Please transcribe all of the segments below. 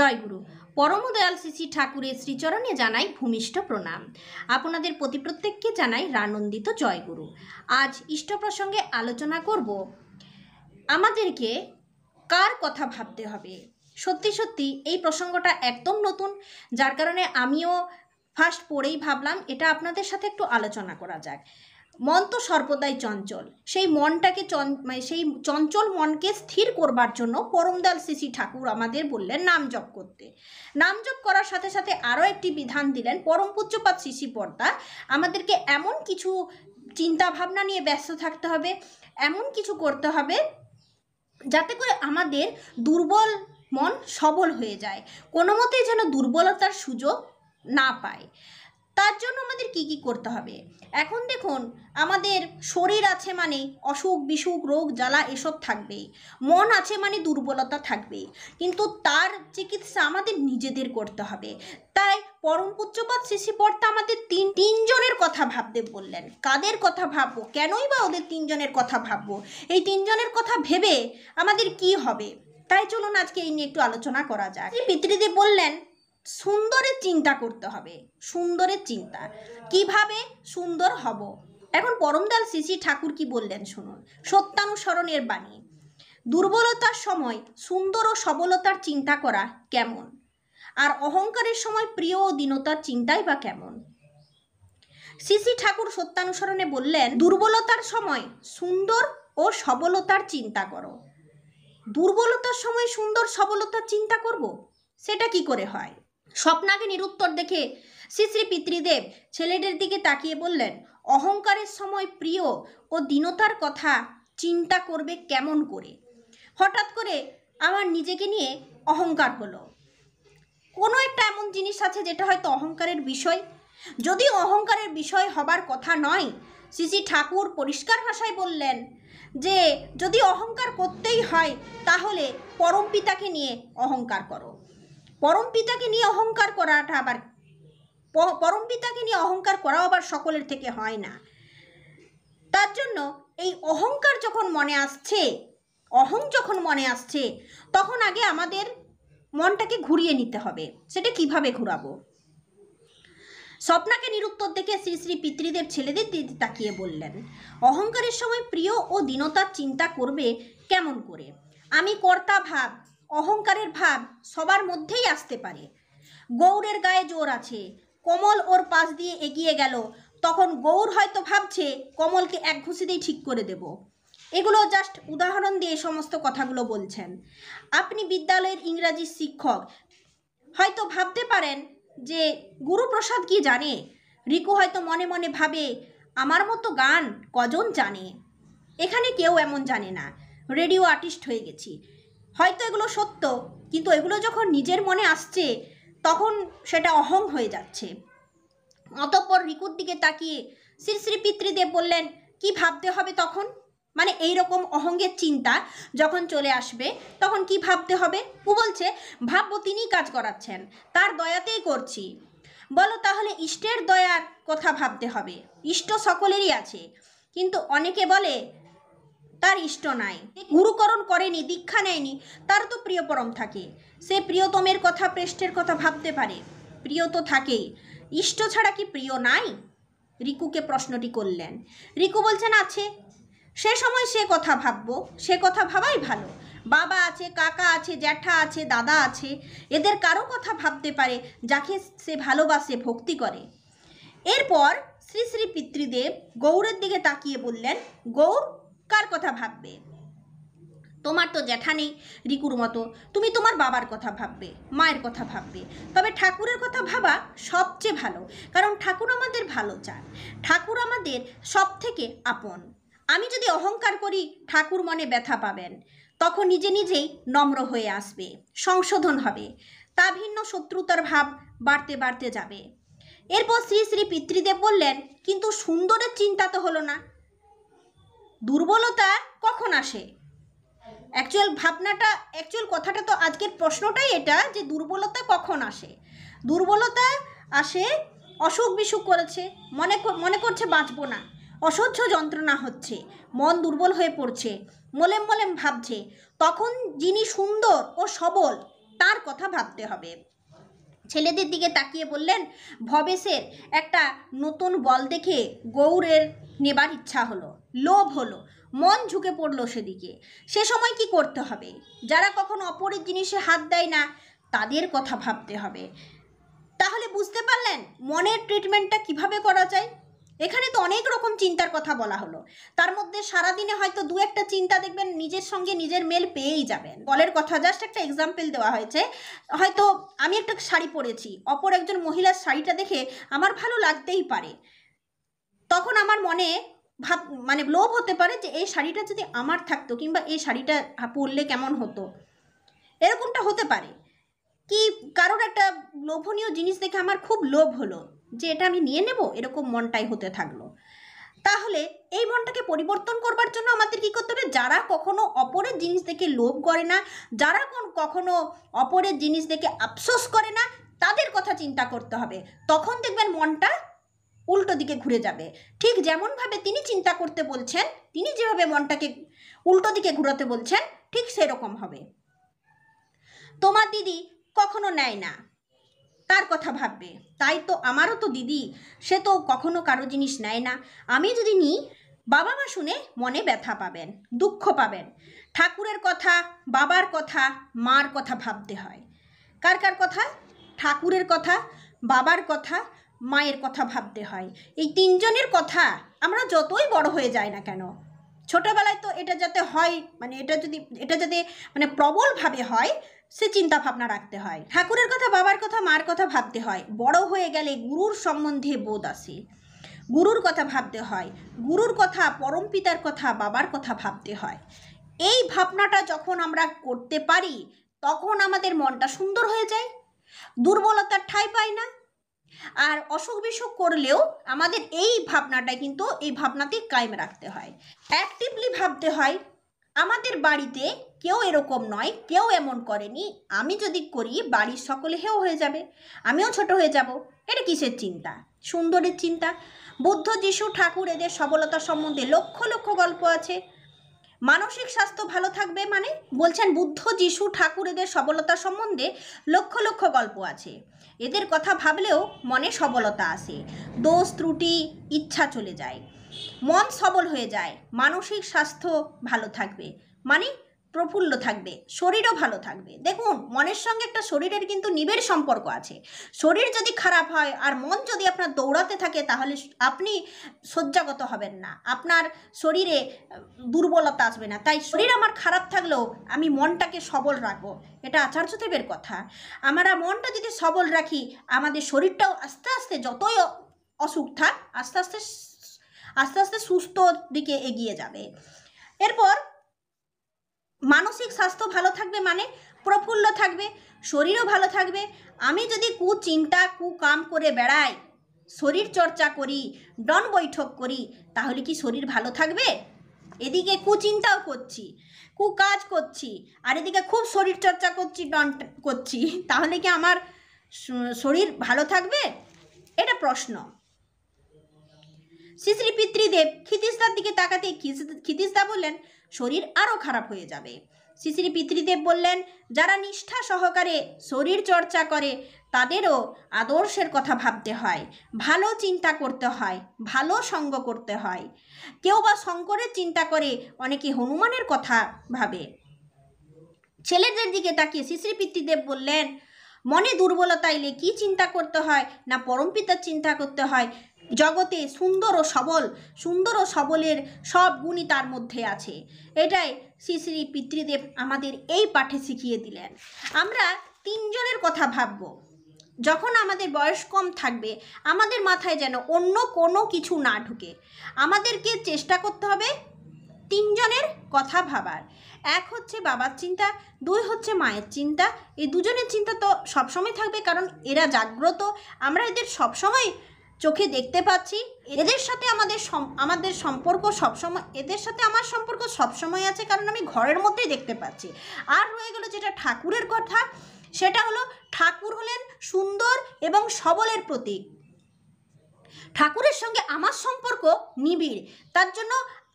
জয়গুরু পরমদয়াল শ্রী ঠাকুরের শ্রীচরণে জানাই ভূমিষ্ঠ প্রণাম আপনাদের প্রতি প্রত্যেককে জানাই রানন্দিত জয়গুরু আজ ইষ্ট প্রসঙ্গে আলোচনা করব আমাদেরকে কার কথা ভাবতে হবে সত্যি সত্যি এই প্রসঙ্গটা একদম নতুন যার কারণে আমিও ফার্স্ট পড়েই ভাবলাম এটা আপনাদের সাথে একটু আলোচনা করা যাক মন তো সর্বদাই চঞ্চল সেই মনটাকে চন মানে সেই চঞ্চল মনকে স্থির করবার জন্য পরমদাল শ্রী ঠাকুর আমাদের বললেন নাম জপ করতে নাম জপ করার সাথে সাথে আরও একটি বিধান দিলেন পরম পূজ্যপাত শ্রী পর্দা আমাদেরকে এমন কিছু চিন্তা ভাবনা নিয়ে ব্যস্ত থাকতে হবে এমন কিছু করতে হবে যাতে করে আমাদের দুর্বল মন সবল হয়ে যায় কোনো মতেই যেন দুর্বলতার সুযোগ না পায় তার জন্য আমাদের কি কি করতে হবে এখন দেখুন আমাদের শরীর আছে মানে অসুখ বিসুখ রোগ জ্বালা এসব থাকবে মন আছে মানে দুর্বলতা থাকবে কিন্তু তার চিকিৎসা আমাদের নিজেদের করতে হবে তাই পরম পূজ্যপাত শিশিপর্তা আমাদের তিন তিনজনের কথা ভাবতে বললেন কাদের কথা ভাববো কেনই বা ওদের তিনজনের কথা ভাববো এই তিনজনের কথা ভেবে আমাদের কি হবে তাই চলুন আজকে এই নিয়ে একটু আলোচনা করা যাক পিতৃদেব বললেন সুন্দরের চিন্তা করতে হবে সুন্দরের চিন্তা কিভাবে সুন্দর হব এখন পরমদাল শ্রী ঠাকুর কি বললেন শুনুন সত্যানুসরণের বাণী দুর্বলতার সময় সুন্দর ও সবলতার চিন্তা করা কেমন আর অহংকারের সময় প্রিয় ও দীনতার চিন্তাই বা কেমন শ্রী ঠাকুর সত্যানুসরণে বললেন দুর্বলতার সময় সুন্দর ও সবলতার চিন্তা করো দুর্বলতার সময় সুন্দর সবলতার চিন্তা করব সেটা কি করে হয় স্বপ্নাকে নিরুত্তর দেখে শ্রী শ্রী পিতৃদেব ছেলেদের দিকে তাকিয়ে বললেন অহংকারের সময় প্রিয় ও দীনতার কথা চিন্তা করবে কেমন করে হঠাৎ করে আমার নিজেকে নিয়ে অহংকার হলো কোনো একটা এমন জিনিস আছে যেটা হয়তো অহংকারের বিষয় যদি অহংকারের বিষয় হবার কথা নয় শ্রী ঠাকুর পরিষ্কার ভাষায় বললেন যে যদি অহংকার করতেই হয় তাহলে পরম পিতাকে নিয়ে অহংকার করো পরম পিতাকে নিয়ে অহংকার করাটা আবার পরম পিতাকে নিয়ে অহংকার করাও আবার সকলের থেকে হয় না তার জন্য এই অহংকার যখন মনে আসছে অহং যখন মনে আসছে তখন আগে আমাদের মনটাকে ঘুরিয়ে নিতে হবে সেটা কিভাবে ঘুরাবো স্বপ্নাকে নিরুত্তর দেখে শ্রী শ্রী পিতৃদেব ছেলেদের দিদি তাকিয়ে বললেন অহংকারের সময় প্রিয় ও দীনতার চিন্তা করবে কেমন করে আমি কর্তা ভাব অহংকারের ভাব সবার মধ্যেই আসতে পারে গৌরের গায়ে জোর আছে কমল ওর পাশ দিয়ে এগিয়ে গেল তখন গৌর হয়তো ভাবছে কমলকে এক ঘুষিতেই ঠিক করে দেব এগুলো জাস্ট উদাহরণ দিয়ে সমস্ত কথাগুলো বলছেন আপনি বিদ্যালয়ের ইংরাজি শিক্ষক হয়তো ভাবতে পারেন যে গুরুপ্রসাদ কি জানে রিকু হয়তো মনে মনে ভাবে আমার মতো গান কজন জানে এখানে কেউ এমন জানে না রেডিও আর্টিস্ট হয়ে গেছি হয়তো এগুলো সত্য কিন্তু এগুলো যখন নিজের মনে আসছে তখন সেটা অহং হয়ে যাচ্ছে অতঃপর রিকুর দিকে তাকিয়ে শ্রী শ্রী পিতৃদেব বললেন কি ভাবতে হবে তখন মানে এই রকম অহঙ্গের চিন্তা যখন চলে আসবে তখন কি ভাবতে হবে ও বলছে ভাববো তিনি কাজ করাচ্ছেন তার দয়াতেই করছি বলো তাহলে ইষ্টের দয়ার কথা ভাবতে হবে ইষ্ট সকলেরই আছে কিন্তু অনেকে বলে তার ইষ্ট নাই গুরুকরণ করেনি দীক্ষা নেয়নি তার তো প্রিয়পরম থাকে সে প্রিয়তমের কথা প্রেষ্টের কথা ভাবতে পারে প্রিয় তো থাকেই ইষ্ট ছাড়া কি প্রিয় নাই রিকুকে প্রশ্নটি করলেন রিকু বলছেন আছে সে সময় সে কথা ভাববো সে কথা ভাবাই ভালো বাবা আছে কাকা আছে জ্যাঠা আছে দাদা আছে এদের কারো কথা ভাবতে পারে যাকে সে ভালোবাসে ভক্তি করে এরপর শ্রী শ্রী পিতৃদেব গৌরের দিকে তাকিয়ে বললেন গৌর কার কথা ভাববে তোমার তো জ্যাঠা নেই রিকুর মতো তুমি তোমার বাবার কথা ভাববে মায়ের কথা ভাববে তবে ঠাকুরের কথা ভাবা সবচেয়ে ভালো কারণ ঠাকুর আমাদের ভালো চান ঠাকুর আমাদের সব থেকে আপন আমি যদি অহংকার করি ঠাকুর মনে ব্যথা পাবেন তখন নিজে নিজেই নম্র হয়ে আসবে সংশোধন হবে তা ভিন্ন শত্রুতার ভাব বাড়তে বাড়তে যাবে এরপর শ্রী শ্রী পিতৃদেব বললেন কিন্তু সুন্দরের চিন্তা তো হলো না দুর্বলতা কখন আসে অ্যাকচুয়াল ভাবনাটা অ্যাকচুয়াল কথাটা তো আজকের প্রশ্নটাই এটা যে দুর্বলতা কখন আসে দুর্বলতা আসে অসুখ বিসুখ করেছে মনে মনে করছে বাঁচবো না অসহ্য যন্ত্রণা হচ্ছে মন দুর্বল হয়ে পড়ছে মোলেম মোলেম ভাবছে তখন যিনি সুন্দর ও সবল তার কথা ভাবতে হবে ছেলেদের দিকে তাকিয়ে বললেন ভবেশের একটা নতুন বল দেখে গৌরের নেবার ইচ্ছা হলো লোভ হলো মন ঝুঁকে পড়লো সেদিকে সে সময় কি করতে হবে যারা কখনো অপরের জিনিসে হাত দেয় না তাদের কথা ভাবতে হবে তাহলে বুঝতে পারলেন মনের ট্রিটমেন্টটা কিভাবে করা যায় এখানে তো অনেক রকম চিন্তার কথা বলা হলো তার মধ্যে সারাদিনে হয়তো দু একটা চিন্তা দেখবেন নিজের সঙ্গে নিজের মেল পেয়েই যাবেন বলের কথা জাস্ট একটা এক্সাম্পল দেওয়া হয়েছে হয়তো আমি একটা শাড়ি পরেছি অপর একজন মহিলার শাড়িটা দেখে আমার ভালো লাগতেই পারে তখন আমার মনে ভাব মানে লোভ হতে পারে যে এই শাড়িটা যদি আমার থাকতো কিংবা এই শাড়িটা পরলে কেমন হতো এরকমটা হতে পারে কি কারোর একটা লোভনীয় জিনিস দেখে আমার খুব লোভ হলো যে এটা আমি নিয়ে নেব এরকম মনটাই হতে থাকলো তাহলে এই মনটাকে পরিবর্তন করবার জন্য আমাদের কি করতে হবে যারা কখনো অপরের জিনিস দেখে লোভ করে না যারা কখনো অপরের জিনিস দেখে আফসোস করে না তাদের কথা চিন্তা করতে হবে তখন দেখবেন মনটা উল্টো দিকে ঘুরে যাবে ঠিক যেমনভাবে তিনি চিন্তা করতে বলছেন তিনি যেভাবে মনটাকে উল্টো দিকে ঘুরাতে বলছেন ঠিক সেরকম হবে তোমার দিদি কখনো নেয় না তার কথা ভাববে তাই তো আমারও তো দিদি সে তো কখনো কারো জিনিস নেয় না আমি যদি নিই বাবা মা শুনে মনে ব্যথা পাবেন দুঃখ পাবেন ঠাকুরের কথা বাবার কথা মার কথা ভাবতে হয় কার কার কথা ঠাকুরের কথা বাবার কথা মায়ের কথা ভাবতে হয় এই তিনজনের কথা আমরা যতই বড় হয়ে যাই না কেন ছোটোবেলায় তো এটা যাতে হয় মানে এটা যদি এটা যাতে মানে প্রবলভাবে হয় সে চিন্তা ভাবনা রাখতে হয় ঠাকুরের কথা বাবার কথা মার কথা ভাবতে হয় বড় হয়ে গেলে গুরুর সম্বন্ধে বোধ আসে গুরুর কথা ভাবতে হয় গুরুর কথা পরম পিতার কথা বাবার কথা ভাবতে হয় এই ভাবনাটা যখন আমরা করতে পারি তখন আমাদের মনটা সুন্দর হয়ে যায় দুর্বলতার ঠাই পায় না আর অসুখ বিসুখ করলেও আমাদের এই ভাবনাটা কিন্তু এই ভাবনাতে কায়েম রাখতে হয় অ্যাক্টিভলি ভাবতে হয় আমাদের বাড়িতে কেউ এরকম নয় কেউ এমন করেনি আমি যদি করি বাড়ির সকলে হেও হয়ে যাবে আমিও ছোট হয়ে যাব এটা কিসের চিন্তা সুন্দরের চিন্তা বুদ্ধ যিশু ঠাকুর এদের সবলতা সম্বন্ধে লক্ষ লক্ষ গল্প আছে মানসিক স্বাস্থ্য ভালো থাকবে মানে বলছেন বুদ্ধ যিশু ঠাকুর এদের সবলতা সম্বন্ধে লক্ষ লক্ষ গল্প আছে এদের কথা ভাবলেও মনে সবলতা আসে দোষ ত্রুটি ইচ্ছা চলে যায় মন সবল হয়ে যায় মানসিক স্বাস্থ্য ভালো থাকবে মানে প্রফুল্ল থাকবে শরীরও ভালো থাকবে দেখুন মনের সঙ্গে একটা শরীরের কিন্তু নিবিড় সম্পর্ক আছে শরীর যদি খারাপ হয় আর মন যদি আপনার দৌড়াতে থাকে তাহলে আপনি শয্যাগত হবেন না আপনার শরীরে দুর্বলতা আসবে না তাই শরীর আমার খারাপ থাকলেও আমি মনটাকে সবল রাখবো এটা আচার্যদেবের কথা আমরা মনটা যদি সবল রাখি আমাদের শরীরটাও আস্তে আস্তে যতই অসুখ থাক আস্তে আস্তে আস্তে আস্তে সুস্থ দিকে এগিয়ে যাবে এরপর মানসিক স্বাস্থ্য ভালো থাকবে মানে প্রফুল্ল থাকবে শরীরও ভালো থাকবে আমি যদি কুচিন্তা কাম করে বেড়াই শরীর চর্চা করি ডন বৈঠক করি তাহলে কি শরীর ভালো থাকবে এদিকে কুচিন্তাও করছি কু কাজ করছি আর এদিকে খুব শরীর চর্চা করছি ডন করছি তাহলে কি আমার শরীর ভালো থাকবে এটা প্রশ্ন শ্রী পিতৃদেব ক্ষিতিস্তার দিকে তাকাতে ক্ষিতিস্তা বললেন শরীর আরও খারাপ হয়ে যাবে শিশ্রী পিতৃদেব বললেন যারা নিষ্ঠা সহকারে শরীর চর্চা করে তাদেরও আদর্শের কথা ভাবতে হয় ভালো চিন্তা করতে হয় ভালো সঙ্গ করতে হয় কেউ বা শঙ্করের চিন্তা করে অনেকে হনুমানের কথা ভাবে ছেলেদের দিকে তাকিয়ে শিশ্রী পিতৃদেব বললেন মনে দুর্বলতা এলে কী চিন্তা করতে হয় না পরমপিতার চিন্তা করতে হয় জগতে সুন্দর ও সবল সুন্দর ও সবলের সব গুণই তার মধ্যে আছে এটাই শ্রী শ্রী পিতৃদেব আমাদের এই পাঠে শিখিয়ে দিলেন আমরা তিনজনের কথা ভাবব যখন আমাদের বয়স কম থাকবে আমাদের মাথায় যেন অন্য কোনো কিছু না ঢুকে আমাদেরকে চেষ্টা করতে হবে তিনজনের কথা ভাবার এক হচ্ছে বাবার চিন্তা দুই হচ্ছে মায়ের চিন্তা এই দুজনের চিন্তা তো সবসময় থাকবে কারণ এরা জাগ্রত আমরা এদের সবসময় চোখে দেখতে পাচ্ছি এদের সাথে আমাদের আমাদের সম্পর্ক সবসময় এদের সাথে আমার সম্পর্ক সবসময় আছে কারণ আমি ঘরের মধ্যেই দেখতে পাচ্ছি আর রয়ে গেলো যেটা ঠাকুরের কথা সেটা হলো ঠাকুর হলেন সুন্দর এবং সবলের প্রতীক ঠাকুরের সঙ্গে আমার সম্পর্ক নিবিড় তার জন্য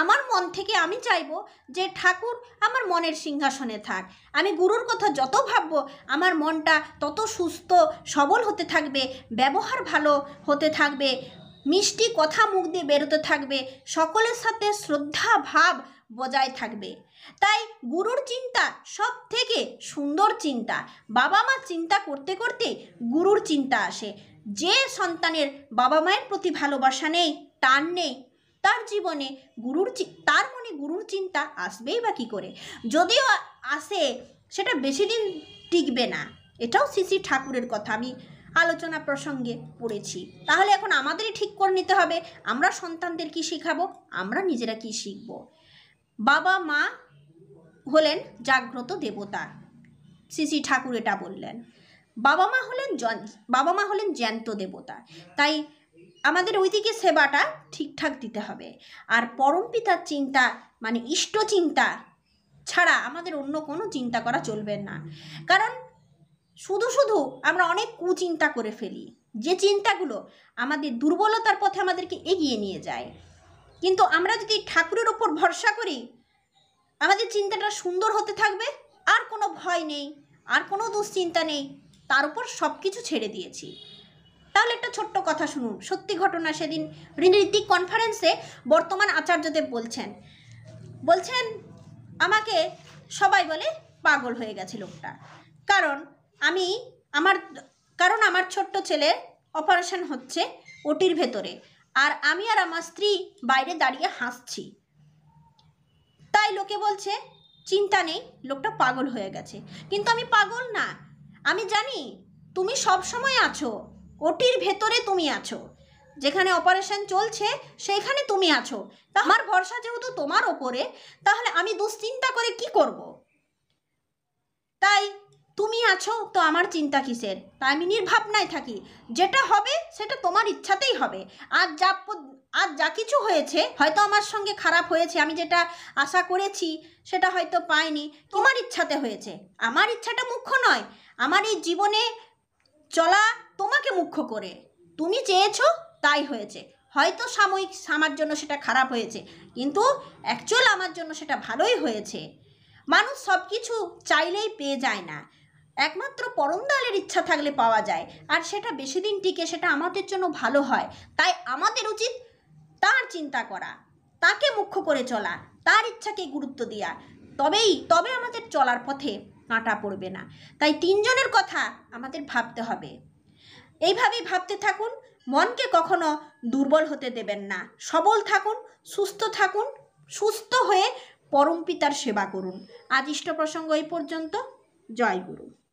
আমার মন থেকে আমি চাইব যে ঠাকুর আমার মনের সিংহাসনে থাক আমি গুরুর কথা যত ভাববো আমার মনটা তত সুস্থ সবল হতে থাকবে ব্যবহার ভালো হতে থাকবে মিষ্টি কথা মুখ দিয়ে বেরোতে থাকবে সকলের সাথে শ্রদ্ধা ভাব বজায় থাকবে তাই গুরুর চিন্তা সব থেকে সুন্দর চিন্তা বাবা মা চিন্তা করতে করতে গুরুর চিন্তা আসে যে সন্তানের বাবা মায়ের প্রতি ভালোবাসা নেই টান নেই তার জীবনে গুরুর তার মনে গুরুর চিন্তা আসবেই বা কী করে যদিও আসে সেটা বেশি দিন টিকবে না এটাও শ্রী ঠাকুরের কথা আমি আলোচনা প্রসঙ্গে পড়েছি তাহলে এখন আমাদেরই ঠিক করে নিতে হবে আমরা সন্তানদের কি শেখাবো আমরা নিজেরা কি শিখব বাবা মা হলেন জাগ্রত দেবতা শ্রী শ্রী ঠাকুর এটা বললেন বাবা মা হলেন বাবা মা হলেন জ্যান্ত দেবতা তাই আমাদের ওইদিকে সেবাটা ঠিকঠাক দিতে হবে আর পরম পিতার চিন্তা মানে ইষ্ট চিন্তা ছাড়া আমাদের অন্য কোনো চিন্তা করা চলবে না কারণ শুধু শুধু আমরা অনেক কুচিন্তা করে ফেলি যে চিন্তাগুলো আমাদের দুর্বলতার পথে আমাদেরকে এগিয়ে নিয়ে যায় কিন্তু আমরা যদি ঠাকুরের ওপর ভরসা করি আমাদের চিন্তাটা সুন্দর হতে থাকবে আর কোনো ভয় নেই আর কোনো দুশ্চিন্তা নেই তার উপর সব কিছু ছেড়ে দিয়েছি তাহলে একটা ছোট্ট কথা শুনুন সত্যি ঘটনা সেদিন রীতি কনফারেন্সে বর্তমান আচার্যদেব বলছেন বলছেন আমাকে সবাই বলে পাগল হয়ে গেছে লোকটা কারণ আমি আমার কারণ আমার ছোট্ট ছেলে অপারেশন হচ্ছে ওটির ভেতরে আর আমি আর আমার স্ত্রী বাইরে দাঁড়িয়ে হাসছি তাই লোকে বলছে চিন্তা নেই লোকটা পাগল হয়ে গেছে কিন্তু আমি পাগল না আমি জানি তুমি সব সময় আছো কোটির ভেতরে তুমি আছো যেখানে অপারেশন চলছে সেইখানে তুমি আছো তা আমার ভরসা যেহেতু তোমার ওপরে তাহলে আমি দুশ্চিন্তা করে কি করব। তাই তুমি আছো তো আমার চিন্তা কিসের তাই আমি নির্ভাবনায় থাকি যেটা হবে সেটা তোমার ইচ্ছাতেই হবে আজ যা আজ যা কিছু হয়েছে হয়তো আমার সঙ্গে খারাপ হয়েছে আমি যেটা আশা করেছি সেটা হয়তো পাইনি তোমার ইচ্ছাতে হয়েছে আমার ইচ্ছাটা মুখ্য নয় আমার এই জীবনে চলা তোমাকে মুখ্য করে তুমি চেয়েছ তাই হয়েছে হয়তো সাময়িক আমার জন্য সেটা খারাপ হয়েছে কিন্তু অ্যাকচুয়াল আমার জন্য সেটা ভালোই হয়েছে মানুষ সব কিছু চাইলেই পেয়ে যায় না একমাত্র দালের ইচ্ছা থাকলে পাওয়া যায় আর সেটা বেশি দিন টিকে সেটা আমাদের জন্য ভালো হয় তাই আমাদের উচিত তার চিন্তা করা তাকে মুখ্য করে চলা তার ইচ্ছাকে গুরুত্ব দেওয়া তবেই তবে আমাদের চলার পথে কাঁটা পড়বে না তাই তিনজনের কথা আমাদের ভাবতে হবে এইভাবেই ভাবতে থাকুন মনকে কখনো দুর্বল হতে দেবেন না সবল থাকুন সুস্থ থাকুন সুস্থ হয়ে পরমপিতার সেবা করুন আজ ইষ্ট প্রসঙ্গ এই পর্যন্ত জয় গুরু